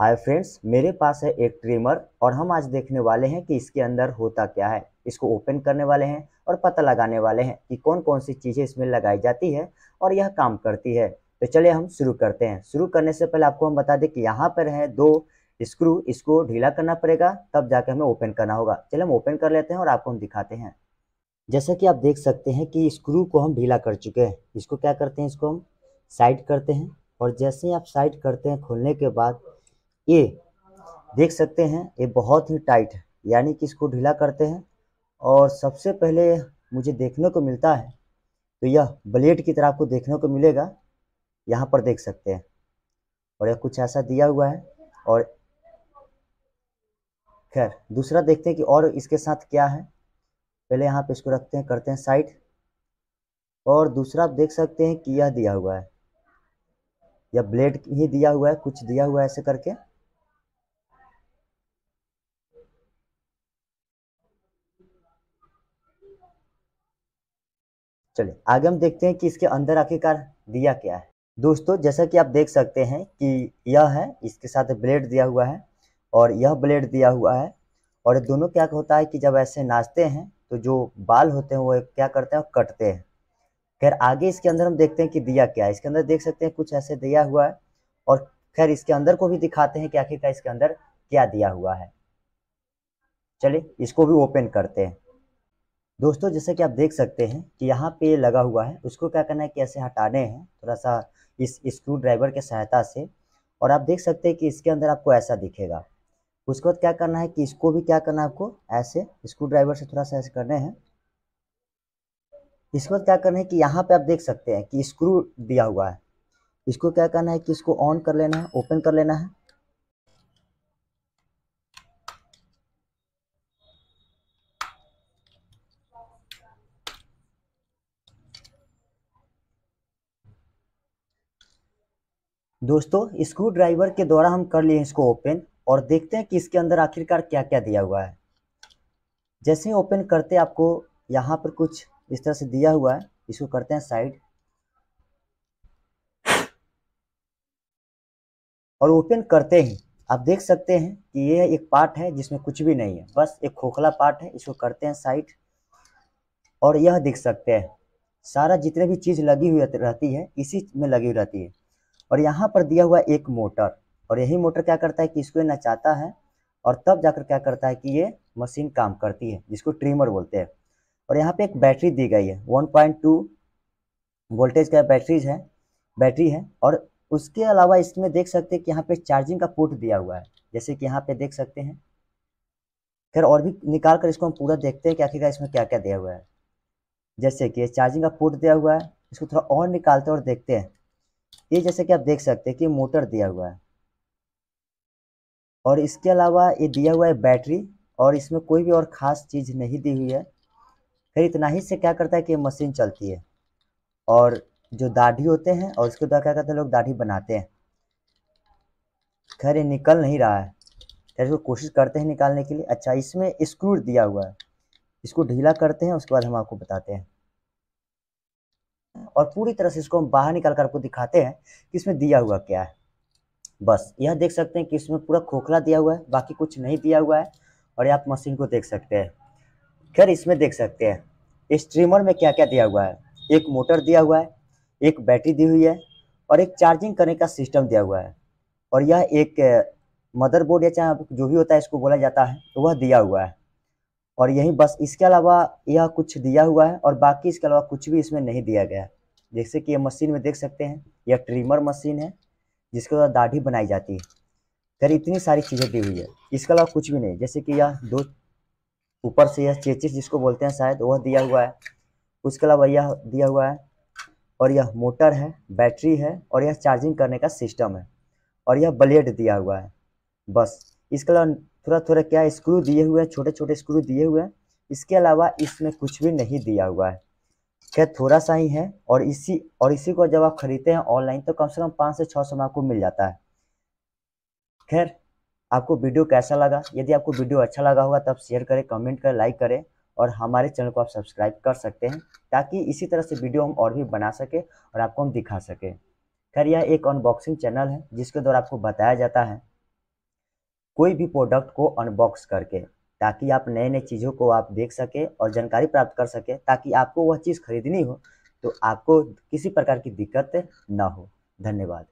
hi friends मेरे पास है एक ट्रिमर और हम आज देखने वाले हैं कि इसके अंदर होता क्या है इसको ओपन करने वाले हैं और पता लगाने वाले हैं कि कौन कौन सी चीज़ें इसमें लगाई जाती है और यह काम करती है तो चलिए हम शुरू करते हैं शुरू करने से पहले आपको हम बता दें कि यहाँ पर है दो स्क्रू इसको ढीला करना पड़ेगा तब जाके हमें ओपन करना होगा चलिए हम ओपन कर लेते हैं और आपको हम दिखाते हैं जैसा कि आप देख सकते हैं कि स्क्रू को हम ढीला कर चुके हैं इसको क्या करते हैं इसको हम साइड करते हैं और जैसे ही आप साइड करते हैं खोलने के बाद ये देख सकते हैं ये बहुत ही टाइट है यानी कि इसको ढीला करते हैं और सबसे पहले मुझे देखने को मिलता है तो यह ब्लेड की तरह आपको देखने को मिलेगा यहाँ पर देख सकते हैं और यह कुछ ऐसा दिया हुआ है और खैर दूसरा देखते हैं कि और इसके साथ क्या है पहले यहाँ पे इसको रखते हैं करते हैं साइड और दूसरा आप देख सकते हैं कि यह दिया हुआ है यह ब्लेड ही दिया हुआ है कुछ दिया हुआ है ऐसे करके चलिए आगे हम देखते हैं कि इसके अंदर आखिरकार दिया क्या है दोस्तों जैसा कि आप देख सकते हैं कि यह है इसके साथ ब्लेड दिया हुआ है और यह ब्लेड दिया हुआ है और दोनों क्या होता है कि जब ऐसे नाचते हैं तो जो बाल होते हैं वो क्या करते हैं कटते हैं खैर आगे इसके अंदर हम देखते हैं कि दिया क्या है इसके अंदर देख सकते हैं कुछ ऐसे दिया हुआ है और खैर इसके अंदर को भी दिखाते हैं कि आखिरकार इसके अंदर क्या दिया हुआ है चलिए इसको भी ओपन करते हैं दोस्तों जैसे कि आप देख सकते हैं कि यहाँ पे लगा हुआ है उसको क्या करना है कि ऐसे हटाने हैं थोड़ा सा इस स्क्रू ड्राइवर के सहायता से और आप देख सकते हैं कि इसके अंदर आपको ऐसा दिखेगा उसके बाद क्या करना है कि इसको भी क्या करना है आपको ऐसे स्क्रू ड्राइवर से थोड़ा सा ऐसे करने हैं इसके बाद क्या करना है कि यहाँ पे आप देख सकते हैं कि स्क्रू दिया हुआ है इसको क्या करना है कि इसको ऑन कर लेना है ओपन कर लेना है दोस्तों स्क्रू ड्राइवर के द्वारा हम कर लिए इसको ओपन और देखते हैं कि इसके अंदर आखिरकार क्या क्या दिया हुआ है जैसे ही ओपन करते आपको यहाँ पर कुछ इस तरह से दिया हुआ है इसको करते हैं साइड और ओपन करते ही आप देख सकते हैं कि यह एक पार्ट है जिसमें कुछ भी नहीं है बस एक खोखला पार्ट है इसको करते हैं साइड और यह देख सकते हैं सारा जितने भी चीज़ लगी हुई रहती है इसी में लगी हुई रहती है और यहाँ पर दिया हुआ एक मोटर और यही मोटर क्या करता है कि इसको नचाता है और तब जाकर क्या करता है कि ये मशीन काम करती है जिसको ट्रिमर बोलते हैं और यहाँ पे एक बैटरी दी गई है 1.2 वोल्टेज का बैटरीज है बैटरी है और उसके अलावा इसमें देख सकते हैं कि यहाँ पे चार्जिंग का पोर्ट दिया हुआ है जैसे कि यहाँ पे देख सकते हैं खैर और भी निकाल कर इसको हम पूरा देखते हैं कि आखिरकार इसमें क्या क्या दिया हुआ है जैसे कि चार्जिंग का पोर्ट दिया हुआ है इसको थोड़ा और निकालते और देखते हैं ये जैसे कि आप देख सकते हैं कि मोटर दिया हुआ है और इसके अलावा ये दिया हुआ है बैटरी और इसमें कोई भी और ख़ास चीज़ नहीं दी हुई है फिर इतना ही से क्या करता है कि मशीन चलती है और जो दाढ़ी होते हैं और उसके द्वारा क्या करते हैं लोग दाढ़ी बनाते हैं खैर ये निकल नहीं रहा है खैर इसको कोशिश करते हैं निकालने के लिए अच्छा इसमें स्क्रू दिया हुआ है इसको ढीला करते हैं उसके बाद हम आपको बताते हैं और पूरी तरह से इसको हम बाहर निकाल कर आपको दिखाते हैं कि इसमें दिया हुआ क्या है बस यह देख सकते हैं कि इसमें पूरा खोखला दिया हुआ है बाकी कुछ नहीं दिया हुआ है और आप मशीन को देख सकते हैं खैर इसमें देख सकते हैं इस ट्रिमर में क्या क्या दिया हुआ है एक मोटर दिया हुआ है एक बैटरी दी हुई है और एक चार्जिंग करने का सिस्टम दिया हुआ है और यह एक मदरबोर्ड या चाहे जो भी होता है इसको बोला जाता है तो वह दिया हुआ है और यही बस इसके अलावा यह कुछ दिया हुआ है और बाकी इसके अलावा कुछ भी इसमें नहीं दिया गया है जैसे कि ये मशीन में देख सकते हैं यह ट्रिमर मशीन है जिसके द्वारा दाढ़ी बनाई जाती है फिर इतनी सारी चीज़ें दी हुई है इसके अलावा कुछ भी नहीं जैसे कि यह दो ऊपर से यह चेचिस जिसको बोलते हैं शायद वह दिया हुआ है उसके अलावा यह दिया हुआ है और यह मोटर है बैटरी है और यह चार्जिंग करने का सिस्टम है और यह ब्लेड दिया हुआ है बस इसके अलावा थोड़ा थोड़ा क्या स्क्रू दिए हुए हैं छोटे छोटे स्क्रू दिए हुए हैं इसके अलावा इसमें कुछ भी नहीं दिया हुआ है क्या थोड़ा सा ही है और इसी और इसी को जब आप खरीदते हैं ऑनलाइन तो कम से कम पाँच से छः सौ में आपको मिल जाता है खैर आपको वीडियो कैसा लगा यदि आपको वीडियो अच्छा लगा होगा तब शेयर करें कमेंट करें लाइक करें और हमारे चैनल को आप सब्सक्राइब कर सकते हैं ताकि इसी तरह से वीडियो हम और भी बना सकें और आपको हम दिखा सकें खैर यह एक अनबॉक्सिंग चैनल है जिसके द्वारा आपको बताया जाता है कोई भी प्रोडक्ट को अनबॉक्स करके ताकि आप नए नए चीज़ों को आप देख सकें और जानकारी प्राप्त कर सकें ताकि आपको वह चीज़ खरीदनी हो तो आपको किसी प्रकार की दिक्कत ना हो धन्यवाद